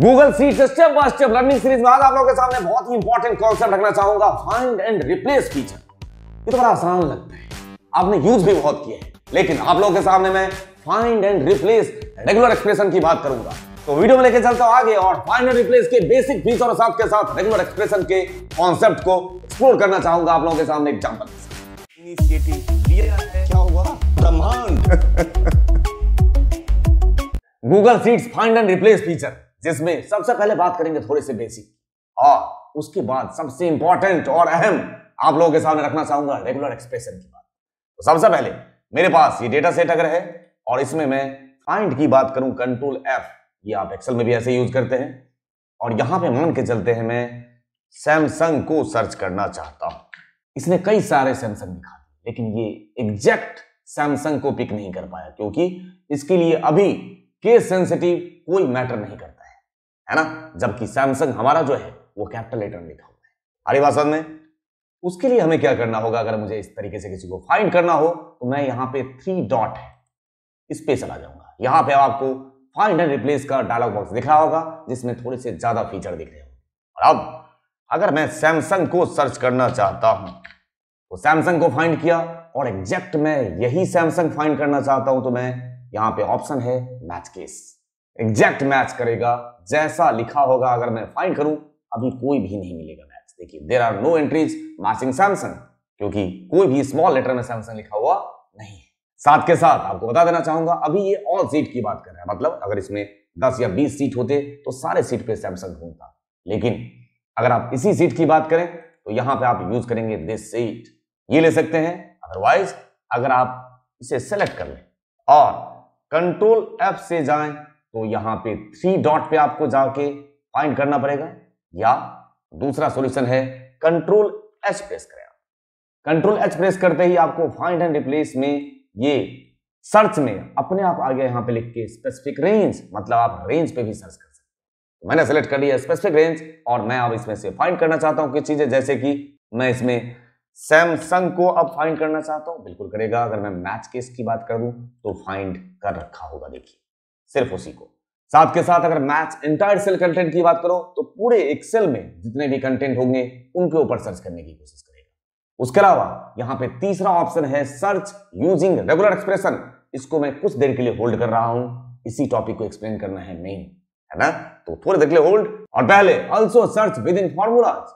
Google sheet से step by step learning series में आज आप लोगों के सामने बहुत ही इंपॉर्टेंट कॉन्सेप्ट रखना चाहूंगा फाइंड एंड रिप्लेस फीचर ये तो बड़ा आसान लगता है आपने यूज भी बहुत किया है लेकिन आप लोगों के सामने मैं find and replace regular expression की बात करूंगा तो वीडियो में लेके चलता हूं आगे और फाइंड एंड रिप्लेस के बेसिक फीचर और साथ के साथ रेगुलर एक्सप्रेशन के कॉन्सेप्ट को एक्सप्लोर करना चाहूंगा आप लोगों के सामने एग्जाम्पल इनिशिएटिव लिया क्या हुआ ब्रह्मांड Google Sheets find and replace feature जिसमें सबसे पहले बात करेंगे थोड़े से बेसिक और हाँ, उसके बाद सबसे इंपॉर्टेंट और अहम आप लोगों के सामने रखना चाहूंगा रेगुलर एक्सप्रेशन की बात तो सबसे पहले मेरे पास ये डेटा सेट अगर है और इसमें मैं फाइंड की बात करूं कंट्रोल एफ ये आप एक्सेल में भी ऐसे यूज करते हैं और यहां पे मान के चलते हैं मैं सैमसंग को सर्च करना चाहता हूं इसने कई सारे सैमसंग दिखा दिए लेकिन ये एग्जैक्ट सैमसंग को पिक नहीं कर पाया क्योंकि इसके लिए अभी केस सेंसिटिव कोई मैटर नहीं कर है ना जबकि सैमसंग हमारा जो है वो कैपिटल लेटर में लिखा हुआ है अरे बात समझ में उसके लिए हमें क्या करना होगा अगर मुझे इस तरीके से किसी को फाइंड करना हो तो मैं यहां पे थ्री डॉट है इस पे चला जाऊंगा यहां पे आपको फाइंड एंड रिप्लेस का डायलॉग बॉक्स दिख रहा होगा जिसमें थोड़े से ज्यादा फीचर दिख रहे होंगे और अब अगर मैं सैमसंग को सर्च करना चाहता हूं तो सैमसंग को फाइंड किया और एग्जैक्ट मैं यही सैमसंग फाइंड करना चाहता हूं तो मैं यहां पे ऑप्शन है मैच केस एग्जैक्ट मैच करेगा जैसा लिखा होगा अगर मैं फाइंड करूं अभी कोई भी नहीं मिलेगा मैच देखिए there are no entries matching Samsung क्योंकि कोई भी स्मॉल लेटर में सैमसंग लिखा हुआ नहीं है साथ के साथ आपको बता देना चाहूंगा अभी ये ऑल सीट की बात कर रहे हैं मतलब अगर इसमें दस या बीस सीट होते तो सारे सीट पे सैमसंग घूमता लेकिन अगर आप इसी सीट की बात करें तो यहां पे आप यूज करेंगे दिस सीट ये ले सकते हैं अदरवाइज अगर आप इसे सेलेक्ट कर लें और कंट्रोल एफ से जाएं तो यहां पे थ्री डॉट पे आपको जाके फाइंड करना पड़ेगा या दूसरा सॉल्यूशन है कंट्रोल एच प्रेस करें कंट्रोल एच प्रेस करते ही आपको फाइंड एंड रिप्लेस में ये सर्च में अपने आप आ गया यहां पे लिख के स्पेसिफिक रेंज मतलब आप रेंज पे भी सर्च कर सकते मैंने सेलेक्ट कर लिया स्पेसिफिक रेंज और मैं अब इसमें से फाइंड करना चाहता हूँ कुछ चीजें जैसे कि मैं इसमें सैमसंग को अब फाइंड करना चाहता हूं बिल्कुल करेगा अगर मैं मैच केस की बात करूं तो फाइंड कर रखा होगा देखिए सिर्फ उसी को साथ के साथ अगर मैथ्स इंटायर सेल कंटेंट की बात करो तो पूरे एक्सेल में जितने भी कंटेंट होंगे उनके ऊपर सर्च करने की कोशिश करेगा उसके अलावा यहां पे तीसरा ऑप्शन है सर्च यूजिंग रेगुलर एक्सप्रेशन इसको मैं कुछ देर के लिए होल्ड कर रहा हूं इसी टॉपिक को एक्सप्लेन करना है मेन है ना तो थोड़ी देर के लिए होल्ड और पहले also search within formulas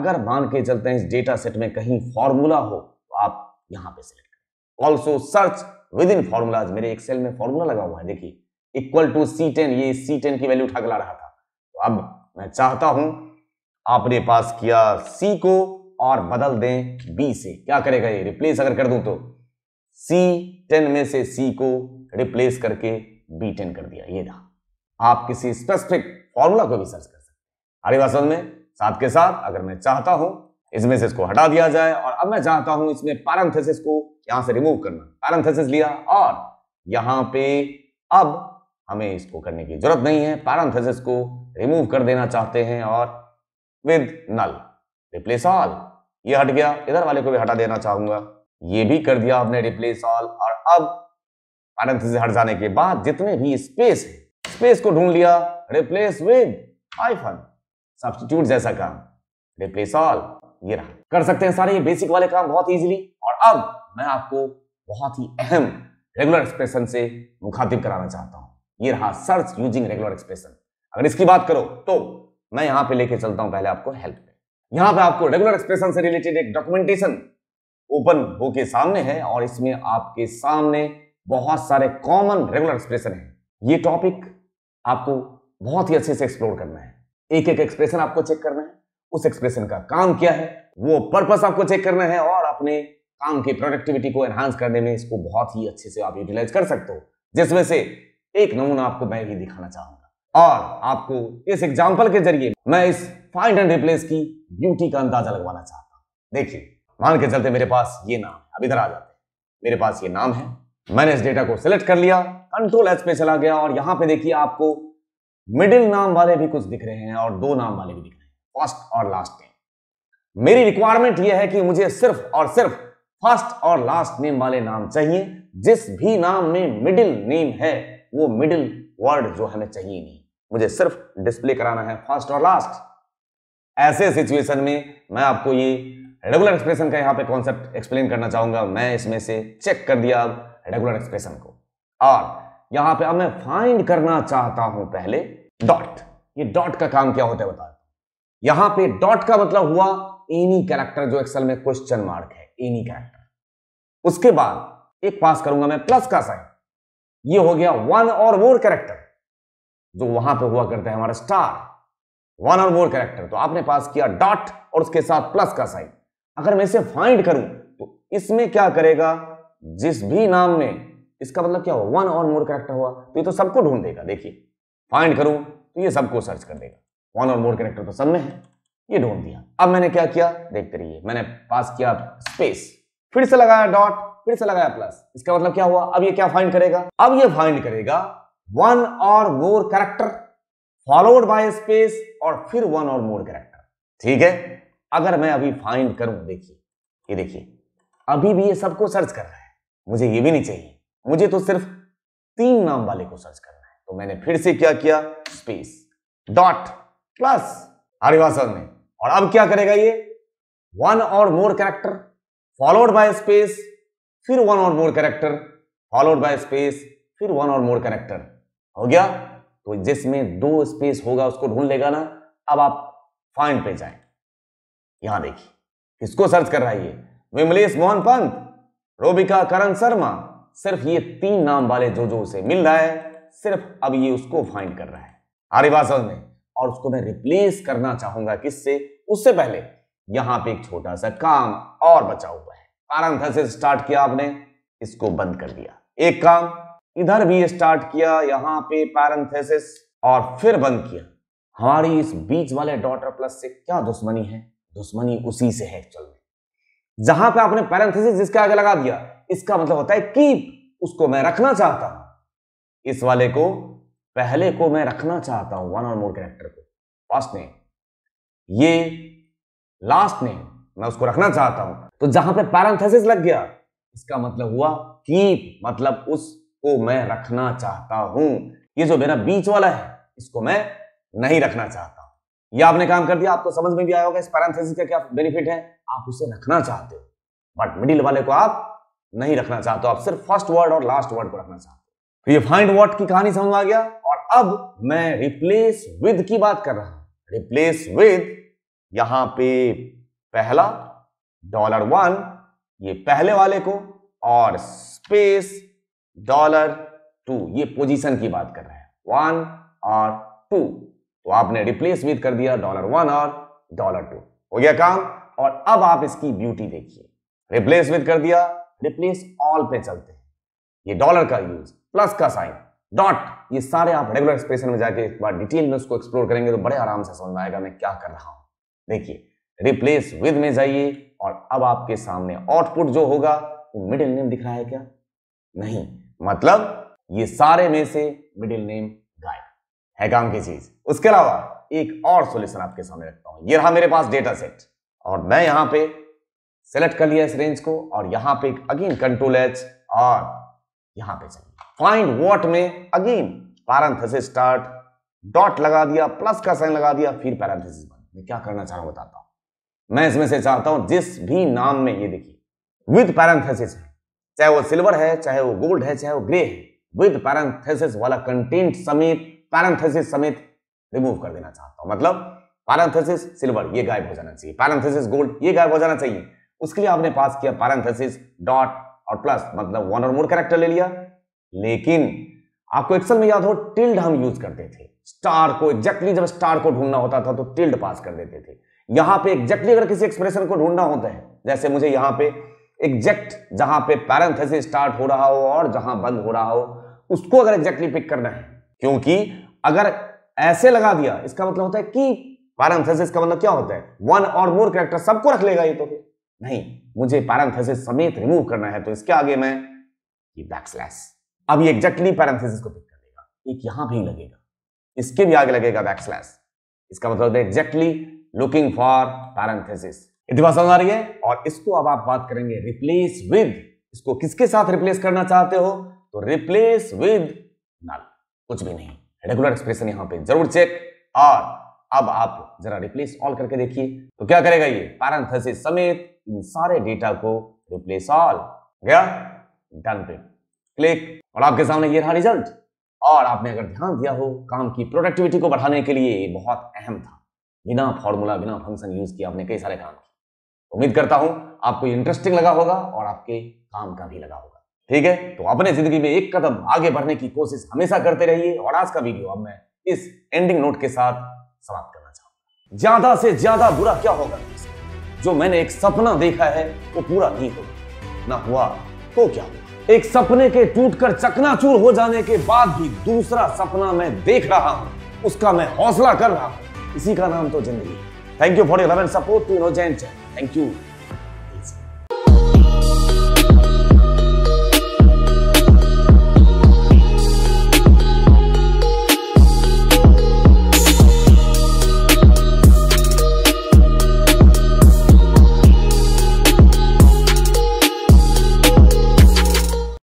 अगर मान के चलते हैं इस डेटा सेट में कहीं फॉर्मूला हो तो आप यहां पर सिलेक्ट करें also search within formulas मेरे एक्सेल में फॉर्मूला लगा हुआ है देखिए इक्वल टू सी टेन ये सी टेन की वैल्यू ठगला रहा था तो अब मैं चाहता हूं आपने पास किया सी को और बदल दें बी से क्या करेगा ये रिप्लेस अगर कर दूं तो सी टेन में से सी को रिप्लेस करके बी टेन कर दिया ये रहा आप किसी स्पेसिफिक फॉर्मूला को भी सर्च कर सकते हैं अरे वास्तव में साथ के साथ अगर मैं चाहता हूं इसमें से इसको हटा दिया जाए और अब मैं चाहता हूं इसमें पैरेंथेसिस को यहां से रिमूव करना पैरेंथेसिस लिया और यहां पे अब हमें इसको करने की जरूरत नहीं है पैरेंथेसिस को रिमूव कर देना चाहते हैं और विद नल रिप्लेस ऑल ये हट गया इधर वाले को भी हटा देना चाहूंगा ये भी कर दिया हमने रिप्लेस ऑल और अब पैरेंथेसिस हट जाने के बाद जितने भी स्पेस है स्पेस को ढूंढ लिया रिप्लेस विद आईफन सब्स्टिट्यूट जैसा काम रिप्लेस ऑल ये रहा कर सकते हैं सारे ये बेसिक वाले काम बहुत इजीली और अब मैं आपको बहुत ही अहम रेगुलर एक्सप्रेशन से मुखातिब कराना चाहता हूं ये रहा सर्च यूजिंग रेगुलर एक्सप्रेशन अगर इसकी बात करो तो मैं यहां पे लेके चलता हूं पहले आपको हेल्प पे यहां पे आपको रेगुलर एक्सप्रेशन से रिलेटेड एक डॉक्यूमेंटेशन ओपन होके सामने है और इसमें आपके सामने बहुत सारे कॉमन रेगुलर एक्सप्रेशन है ये टॉपिक आपको बहुत ही अच्छे से एक्सप्लोर करना है एक एक एक्सप्रेशन आपको चेक करना है उस एक्सप्रेशन का काम क्या है वो पर्पस आपको चेक करना है और अपने काम की प्रोडक्टिविटी को एनहांस करने में इसको बहुत ही अच्छे से आप यूटिलाइज कर सकते हो जिसमें से एक नमूना आपको मैं भी दिखाना चाहूंगा और आपको इस एग्जाम्पल के जरिए मैं इस फाइंड एंड रिप्लेस की ब्यूटी का अंदाजा लगवाना चाहता हूँ देखिए मान के चलते मेरे पास ये नाम है अब इधर आ जाते मेरे पास ये नाम है मैंने इस डेटा को सिलेक्ट कर लिया कंट्रोल एच पे चला गया और यहां पे देखिए आपको मिडिल नाम वाले भी कुछ दिख रहे हैं और दो नाम वाले भी दिख रहे हैं फर्स्ट और लास्ट नेम मेरी रिक्वायरमेंट ये है कि मुझे सिर्फ और सिर्फ फर्स्ट और लास्ट नेम वाले नाम चाहिए जिस भी नाम में मिडिल नेम है वो मिडिल वर्ड जो हमें चाहिए नहीं मुझे सिर्फ डिस्प्ले कराना है फर्स्ट और लास्ट ऐसे सिचुएशन में मैं आपको ये रेगुलर एक्सप्रेशन का यहां पे कॉन्सेप्ट एक्सप्लेन करना चाहूंगा मैं इसमें से चेक कर दिया अब रेगुलर एक्सप्रेशन को और यहां पे अब मैं फाइंड करना चाहता हूं पहले डॉट ये डॉट का काम क्या होता है बता यहां पे डॉट का मतलब हुआ एनी कैरेक्टर जो एक्सल में क्वेश्चन मार्क है एनी कैरेक्टर उसके बाद एक पास करूंगा मैं प्लस का साइन ये हो गया वन और मोर कैरेक्टर जो वहां पे हुआ करता है हमारा star one or more character तो आपने पास किया डॉट और उसके साथ प्लस का साइन अगर मैं इसे फाइंड करूं तो इसमें क्या करेगा जिस भी नाम में इसका मतलब क्या हुआ वन और मोर कैरेक्टर हुआ तो ये तो सबको ढूंढ देगा देखिए फाइंड करूं तो ये सबको सर्च कर देगा वन और मोर कैरेक्टर तो सब में है ये ढूंढ दिया अब मैंने क्या किया देखते रहिए मैंने पास किया स्पेस फिर से लगाया डॉट फिर से लगाया प्लस इसका मतलब क्या हुआ अब ये क्या फाइंड करेगा अब ये फाइंड करेगा one or more character followed by space और फिर वन और मोर कैरेक्टर ठीक है अगर मैं अभी फाइंड करूं देखिए ये देखिए अभी भी ये सबको सर्च कर रहा है मुझे ये भी नहीं चाहिए मुझे तो सिर्फ तीन नाम वाले को सर्च करना है तो मैंने फिर से क्या किया स्पेस डॉट प्लस हरिवासन में और अब क्या करेगा ये one or more character followed by space फिर one or more character followed by space फिर वन और मोर कैरेक्टर हो गया तो जिसमें दो स्पेस होगा उसको ढूंढ लेगा ना अब आप फाइंड पे जाए यहां देखिए किसको सर्च कर रहा है ये विमलेश मोहन पंत रोबिका करण शर्मा सिर्फ ये तीन नाम वाले जो जो उसे मिल रहा है सिर्फ अब ये उसको फाइंड कर रहा है आर्यवासल में और उसको मैं रिप्लेस करना चाहूंगा किससे उससे पहले यहां पे एक छोटा सा काम और बचा हुआ है से स्टार्ट किया आपने इसको बंद कर दिया एक काम इधर भी स्टार्ट किया यहां पे पैरेंथेसिस और फिर बंद किया हमारी इस बीच वाले डॉटर प्लस से क्या दुश्मनी है दुश्मनी उसी से है चल में जहां पे आपने पैरेंथेसिस जिसके आगे लगा दिया इसका मतलब होता है कीप उसको मैं रखना चाहता हूं इस वाले को पहले को मैं रखना चाहता हूं वन और मोर कैरेक्टर को फर्स्ट नेम ये लास्ट नेम मैं उसको रखना चाहता हूं तो जहां पे पैरेंथेसिस लग गया इसका मतलब हुआ कीप मतलब उसको मैं रखना चाहता हूं ये जो मेरा बीच वाला है इसको मैं नहीं रखना चाहता हूं आपने काम कर दिया आपको समझ में भी आया होगा इस पैरेंथेसिस का क्या बेनिफिट है आप उसे रखना चाहते हो बट मिडिल वाले को आप नहीं रखना चाहते हो आप सिर्फ फर्स्ट वर्ड और लास्ट वर्ड को रखना चाहते हो तो ये फाइंड वर्ड की कहानी समझ आ गया और अब मैं रिप्लेस विद की बात कर रहा हूं रिप्लेस विद यहां पे पहला डॉलर वन ये पहले वाले को और स्पेस डॉलर टू ये पोजीशन की बात कर रहे हैं वन और टू तो आपने रिप्लेस विद कर दिया डॉलर वन और डॉलर टू हो गया काम और अब आप इसकी ब्यूटी देखिए रिप्लेस विद कर दिया रिप्लेस ऑल पे चलते हैं ये डॉलर का यूज प्लस का साइन डॉट ये सारे आप रेगुलर एक्सप्रेशन में जाके एक बार डिटेल में उसको एक्सप्लोर करेंगे तो बड़े आराम से समझ में आएगा मैं क्या कर रहा हूं देखिए रिप्लेस विद में जाइए और अब आपके सामने आउटपुट जो होगा वो तो मिडिल नेम दिख रहा है क्या नहीं मतलब ये सारे में से मिडिल नेम गायब है काम की चीज उसके अलावा एक और सोल्यूशन आपके सामने रखता हूं ये रहा मेरे पास डेटा सेट और मैं यहां पे सेलेक्ट कर लिया इस रेंज को और यहां पे अगेन कंट्रोल एच और यहां पे चलिए फाइंड व्हाट में अगेन पैरेंथेसिस स्टार्ट डॉट लगा दिया प्लस का साइन लगा दिया फिर पैरेंथेसिस बंद मैं क्या करना चाह रहा हूं बताता हूं मैं इसमें से चाहता हूं जिस भी नाम में ये देखिए विद पैरेंथेसिस है चाहे वो सिल्वर है चाहे वो गोल्ड है चाहे वो ग्रे है विद पैरेंथेसिस वाला कंटेंट समेत पैरेंथेसिस समेत रिमूव कर देना चाहता हूं मतलब पैरेंथेसिस सिल्वर ये गायब हो जाना चाहिए पैरेंथेसिस गोल्ड ये गायब हो जाना चाहिए उसके लिए आपने पास किया पैरेंथेसिस डॉट और प्लस मतलब वन और मोर कैरेक्टर ले लिया लेकिन आपको एक्सेल में याद हो टिल्ड हम यूज करते थे स्टार को एग्जैक्टली exactly जब स्टार को ढूंढना होता था तो टिल्ड पास कर देते थे यहां पे एग्जैक्टली अगर किसी एक्सप्रेशन को ढूंढना होता है जैसे मुझे यहां पे एग्जैक्ट जहां पे पैरेंथेसिस स्टार्ट हो रहा हो और जहां बंद हो रहा हो उसको अगर एग्जैक्टली पिक करना है क्योंकि अगर ऐसे लगा दिया इसका मतलब होता है कि पैरेंथेसिस का मतलब क्या होता है वन और मोर कैरेक्टर सबको रख लेगा ये तो नहीं मुझे पैरेंथेसिस समेत रिमूव करना है तो इसके आगे मैं ये बैक स्लैश अब ये एग्जैक्टली पैरेंथेसिस को पिक कर लेगा एक यहां भी लगेगा इसके भी आगे लगेगा बैक स्लैश इसका मतलब एग्जैक्टली लुकिंग फॉर पैरेंथेसिस इतनी बात समझ आ रही है और इसको अब आप बात करेंगे रिप्लेस विद इसको किसके साथ रिप्लेस करना चाहते हो तो रिप्लेस विद नल कुछ भी नहीं रेगुलर एक्सप्रेशन यहां पे जरूर चेक और अब आप जरा रिप्लेस ऑल करके देखिए तो क्या करेगा ये पैरेंथेसिस समेत इन सारे डेटा को रिप्लेस ऑल गया डन पे क्लिक और आपके सामने ये रहा रिजल्ट और आपने अगर ध्यान दिया हो काम की प्रोडक्टिविटी को बढ़ाने के लिए बहुत अहम था बिना फॉर्मूला बिना फंक्शन यूज किया आपने कई सारे काम किए उम्मीद करता हूं आपको इंटरेस्टिंग लगा होगा और आपके काम का भी लगा होगा ठीक है तो अपने जिंदगी में एक कदम आगे बढ़ने की कोशिश हमेशा करते रहिए और आज का वीडियो अब मैं इस एंडिंग नोट के साथ समाप्त करना चाहूंगा ज्यादा से ज्यादा बुरा क्या होगा जो मैंने एक सपना देखा है वो पूरा नहीं होगा ना हुआ तो क्या हुआ एक सपने के टूटकर चकनाचूर हो जाने के बाद भी दूसरा सपना मैं देख रहा हूं उसका मैं हौसला कर रहा हूं इसी का नाम तो जिंदगी thank you for you love and support to नो जैन थैंक यू